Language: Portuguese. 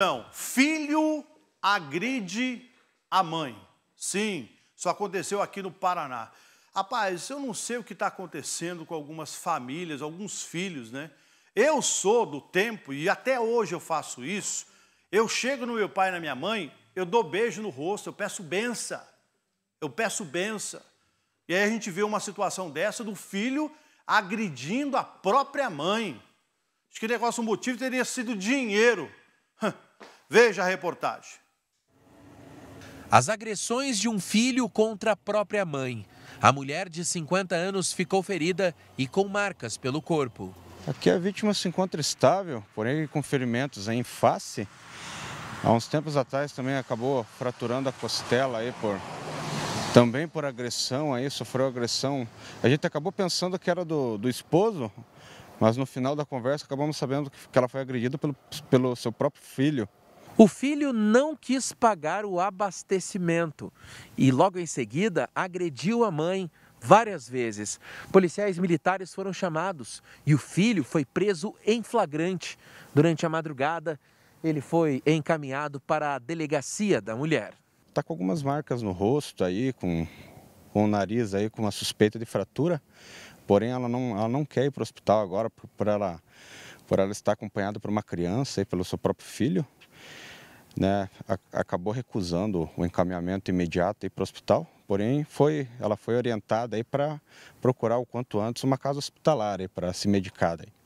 Então, filho agride a mãe. Sim, isso aconteceu aqui no Paraná. Rapaz, eu não sei o que está acontecendo com algumas famílias, alguns filhos, né? Eu sou do tempo, e até hoje eu faço isso. Eu chego no meu pai e na minha mãe, eu dou beijo no rosto, eu peço benção. Eu peço benção. E aí a gente vê uma situação dessa do filho agredindo a própria mãe. Acho que o negócio, o motivo teria sido dinheiro. Veja a reportagem. As agressões de um filho contra a própria mãe. A mulher de 50 anos ficou ferida e com marcas pelo corpo. Aqui a vítima se encontra estável, porém com ferimentos em face. Há uns tempos atrás também acabou fraturando a costela aí por também por agressão aí, sofreu agressão. A gente acabou pensando que era do, do esposo, mas no final da conversa acabamos sabendo que ela foi agredida pelo, pelo seu próprio filho. O filho não quis pagar o abastecimento e, logo em seguida, agrediu a mãe várias vezes. Policiais militares foram chamados e o filho foi preso em flagrante. Durante a madrugada, ele foi encaminhado para a delegacia da mulher. Está com algumas marcas no rosto aí, com, com o nariz aí, com uma suspeita de fratura. Porém, ela não, ela não quer ir para o hospital agora por, por, ela, por ela estar acompanhada por uma criança e pelo seu próprio filho né, acabou recusando o encaminhamento imediato para o hospital, porém foi, ela foi orientada para procurar o quanto antes uma casa hospitalar para se medicar. Daí.